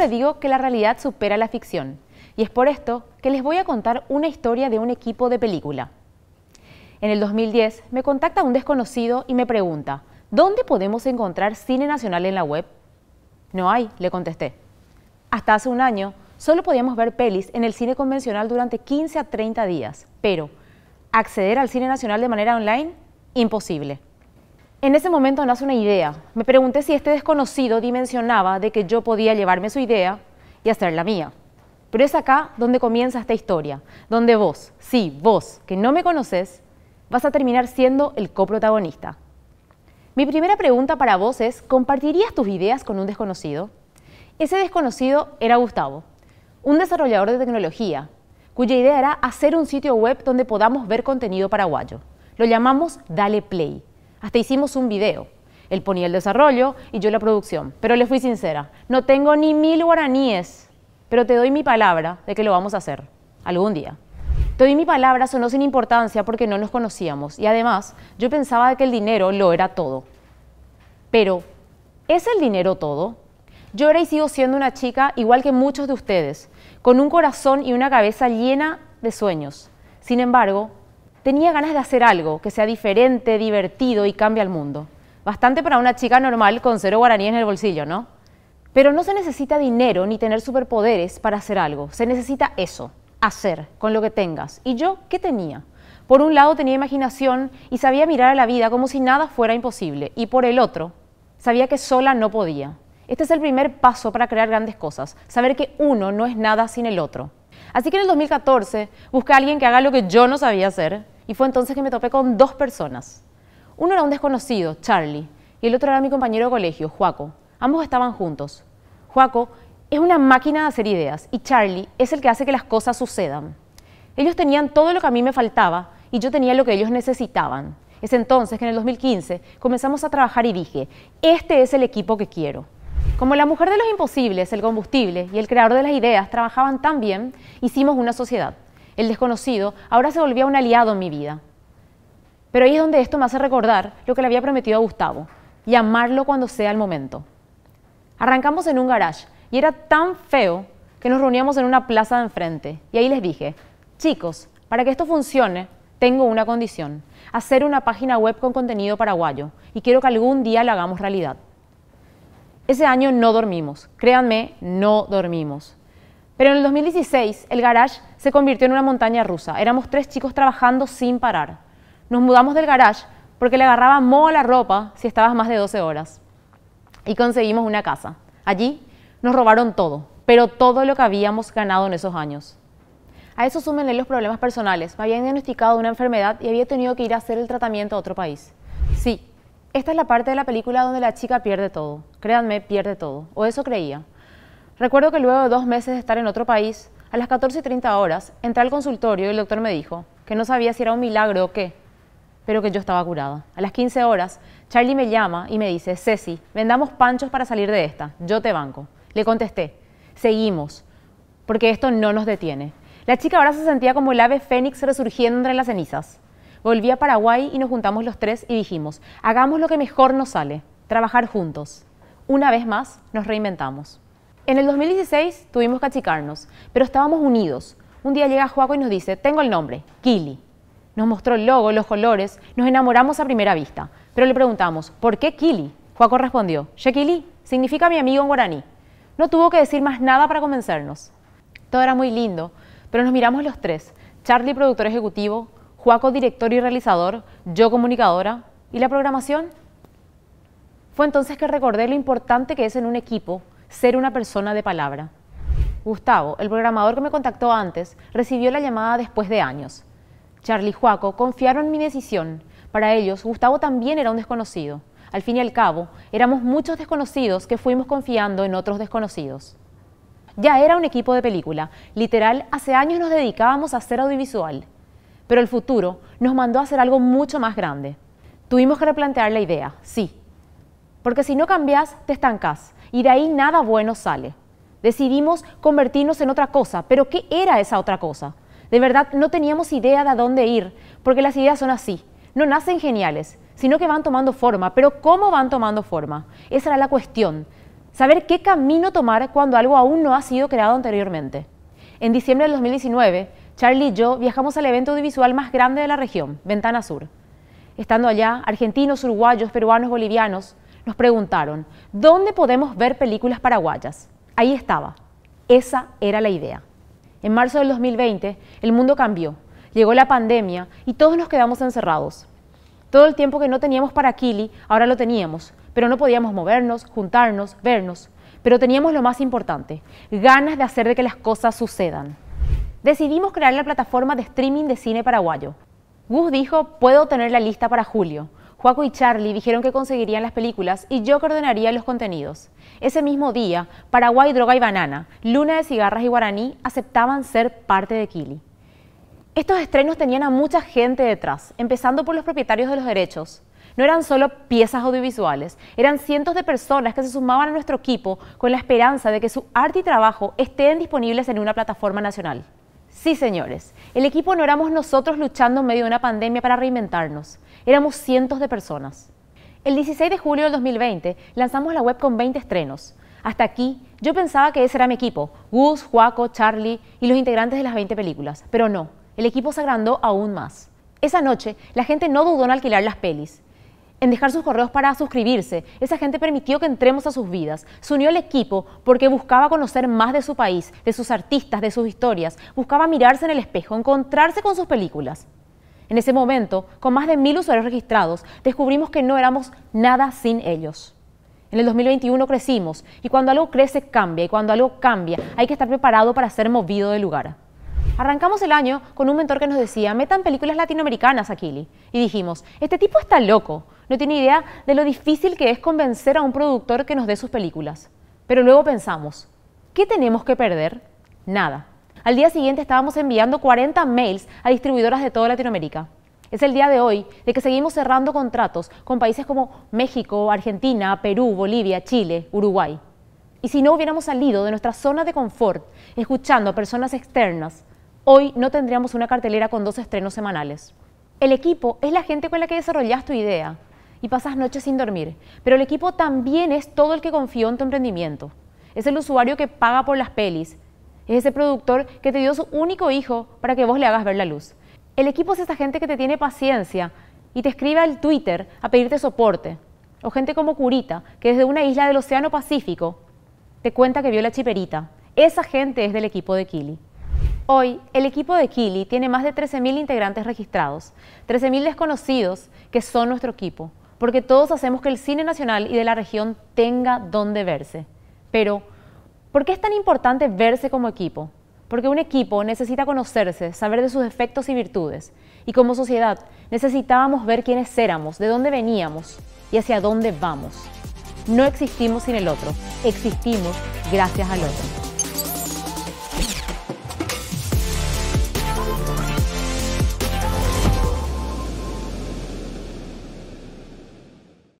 siempre digo que la realidad supera la ficción, y es por esto que les voy a contar una historia de un equipo de película. En el 2010 me contacta un desconocido y me pregunta, ¿dónde podemos encontrar cine nacional en la web? No hay, le contesté. Hasta hace un año solo podíamos ver pelis en el cine convencional durante 15 a 30 días, pero acceder al cine nacional de manera online, imposible. En ese momento nace una idea. Me pregunté si este desconocido dimensionaba de que yo podía llevarme su idea y hacerla mía. Pero es acá donde comienza esta historia, donde vos, sí, vos, que no me conoces, vas a terminar siendo el coprotagonista. Mi primera pregunta para vos es, ¿compartirías tus ideas con un desconocido? Ese desconocido era Gustavo, un desarrollador de tecnología, cuya idea era hacer un sitio web donde podamos ver contenido paraguayo. Lo llamamos Dale Play, hasta hicimos un video. Él ponía el desarrollo y yo la producción. Pero le fui sincera, no tengo ni mil guaraníes, pero te doy mi palabra de que lo vamos a hacer, algún día. Te doy mi palabra sonó sin importancia porque no nos conocíamos y además yo pensaba que el dinero lo era todo. Pero, ¿es el dinero todo? Yo era y sigo siendo una chica igual que muchos de ustedes, con un corazón y una cabeza llena de sueños. Sin embargo, tenía ganas de hacer algo que sea diferente, divertido y cambie al mundo. Bastante para una chica normal con cero guaraníes en el bolsillo, ¿no? Pero no se necesita dinero ni tener superpoderes para hacer algo. Se necesita eso, hacer con lo que tengas. ¿Y yo qué tenía? Por un lado tenía imaginación y sabía mirar a la vida como si nada fuera imposible. Y por el otro, sabía que sola no podía. Este es el primer paso para crear grandes cosas, saber que uno no es nada sin el otro. Así que en el 2014 busqué a alguien que haga lo que yo no sabía hacer, y fue entonces que me topé con dos personas. Uno era un desconocido, Charlie, y el otro era mi compañero de colegio, Juaco. Ambos estaban juntos. Juaco es una máquina de hacer ideas y Charlie es el que hace que las cosas sucedan. Ellos tenían todo lo que a mí me faltaba y yo tenía lo que ellos necesitaban. Es entonces que en el 2015 comenzamos a trabajar y dije, este es el equipo que quiero. Como la mujer de los imposibles, el combustible y el creador de las ideas trabajaban tan bien, hicimos una sociedad el desconocido, ahora se volvía un aliado en mi vida. Pero ahí es donde esto me hace recordar lo que le había prometido a Gustavo, llamarlo cuando sea el momento. Arrancamos en un garage y era tan feo que nos reuníamos en una plaza de enfrente y ahí les dije, chicos, para que esto funcione, tengo una condición, hacer una página web con contenido paraguayo y quiero que algún día la hagamos realidad. Ese año no dormimos, créanme, no dormimos. Pero en el 2016 el garage se convirtió en una montaña rusa. Éramos tres chicos trabajando sin parar. Nos mudamos del garage porque le agarraba moho la ropa si estabas más de 12 horas. Y conseguimos una casa. Allí nos robaron todo, pero todo lo que habíamos ganado en esos años. A eso súmenle los problemas personales. Me habían diagnosticado una enfermedad y había tenido que ir a hacer el tratamiento a otro país. Sí, esta es la parte de la película donde la chica pierde todo. Créanme, pierde todo. O eso creía. Recuerdo que luego de dos meses de estar en otro país, a las 14 y 30 horas, entré al consultorio y el doctor me dijo que no sabía si era un milagro o qué, pero que yo estaba curada. A las 15 horas, Charlie me llama y me dice, Ceci, vendamos panchos para salir de esta, yo te banco. Le contesté, seguimos, porque esto no nos detiene. La chica ahora se sentía como el ave fénix resurgiendo entre las cenizas. Volví a Paraguay y nos juntamos los tres y dijimos, hagamos lo que mejor nos sale, trabajar juntos. Una vez más, nos reinventamos. En el 2016 tuvimos que achicarnos, pero estábamos unidos. Un día llega Juaco y nos dice, tengo el nombre, Kili. Nos mostró el logo, los colores, nos enamoramos a primera vista. Pero le preguntamos, ¿por qué Kili? Juaco respondió, Shekili, significa mi amigo en guaraní. No tuvo que decir más nada para convencernos. Todo era muy lindo, pero nos miramos los tres. Charlie, productor ejecutivo, Juaco, director y realizador, yo, comunicadora. ¿Y la programación? Fue entonces que recordé lo importante que es en un equipo ser una persona de palabra. Gustavo, el programador que me contactó antes, recibió la llamada después de años. Charlie y Juaco confiaron en mi decisión. Para ellos, Gustavo también era un desconocido. Al fin y al cabo, éramos muchos desconocidos que fuimos confiando en otros desconocidos. Ya era un equipo de película. Literal, hace años nos dedicábamos a hacer audiovisual. Pero el futuro nos mandó a hacer algo mucho más grande. Tuvimos que replantear la idea, sí. Porque si no cambias, te estancas y de ahí nada bueno sale. Decidimos convertirnos en otra cosa, pero ¿qué era esa otra cosa? De verdad no teníamos idea de a dónde ir, porque las ideas son así, no nacen geniales, sino que van tomando forma, pero ¿cómo van tomando forma? Esa era la cuestión, saber qué camino tomar cuando algo aún no ha sido creado anteriormente. En diciembre del 2019, Charlie y yo viajamos al evento audiovisual más grande de la región, Ventana Sur. Estando allá, argentinos, uruguayos, peruanos, bolivianos, nos preguntaron, ¿dónde podemos ver películas paraguayas? Ahí estaba. Esa era la idea. En marzo del 2020, el mundo cambió. Llegó la pandemia y todos nos quedamos encerrados. Todo el tiempo que no teníamos para Kili, ahora lo teníamos, pero no podíamos movernos, juntarnos, vernos. Pero teníamos lo más importante, ganas de hacer de que las cosas sucedan. Decidimos crear la plataforma de streaming de cine paraguayo. Gus dijo, puedo tener la lista para julio. Juaco y Charlie dijeron que conseguirían las películas y yo que ordenaría los contenidos. Ese mismo día, Paraguay, Droga y Banana, Luna de Cigarras y Guaraní aceptaban ser parte de Kili. Estos estrenos tenían a mucha gente detrás, empezando por los propietarios de los derechos. No eran solo piezas audiovisuales, eran cientos de personas que se sumaban a nuestro equipo con la esperanza de que su arte y trabajo estén disponibles en una plataforma nacional. Sí, señores, el equipo no éramos nosotros luchando en medio de una pandemia para reinventarnos. Éramos cientos de personas. El 16 de julio del 2020 lanzamos la web con 20 estrenos. Hasta aquí yo pensaba que ese era mi equipo, Gus, Juaco, Charlie y los integrantes de las 20 películas, pero no, el equipo se agrandó aún más. Esa noche la gente no dudó en alquilar las pelis, en dejar sus correos para suscribirse. Esa gente permitió que entremos a sus vidas. Se unió al equipo porque buscaba conocer más de su país, de sus artistas, de sus historias. Buscaba mirarse en el espejo, encontrarse con sus películas. En ese momento, con más de mil usuarios registrados, descubrimos que no éramos nada sin ellos. En el 2021 crecimos y cuando algo crece cambia y cuando algo cambia hay que estar preparado para ser movido de lugar. Arrancamos el año con un mentor que nos decía, metan películas latinoamericanas a Y dijimos, este tipo está loco, no tiene idea de lo difícil que es convencer a un productor que nos dé sus películas. Pero luego pensamos, ¿qué tenemos que perder? Nada. Al día siguiente estábamos enviando 40 mails a distribuidoras de toda Latinoamérica. Es el día de hoy de que seguimos cerrando contratos con países como México, Argentina, Perú, Bolivia, Chile, Uruguay. Y si no hubiéramos salido de nuestra zona de confort escuchando a personas externas, hoy no tendríamos una cartelera con dos estrenos semanales. El equipo es la gente con la que desarrollas tu idea y pasas noches sin dormir, pero el equipo también es todo el que confió en tu emprendimiento. Es el usuario que paga por las pelis, es ese productor que te dio su único hijo para que vos le hagas ver la luz. El equipo es esa gente que te tiene paciencia y te escribe al Twitter a pedirte soporte. O gente como Curita, que desde una isla del Océano Pacífico te cuenta que vio la chiperita. Esa gente es del equipo de Kili. Hoy, el equipo de Kili tiene más de 13.000 integrantes registrados, 13.000 desconocidos que son nuestro equipo, porque todos hacemos que el cine nacional y de la región tenga donde verse. Pero, ¿Por qué es tan importante verse como equipo? Porque un equipo necesita conocerse, saber de sus defectos y virtudes. Y como sociedad necesitábamos ver quiénes éramos, de dónde veníamos y hacia dónde vamos. No existimos sin el otro, existimos gracias al otro.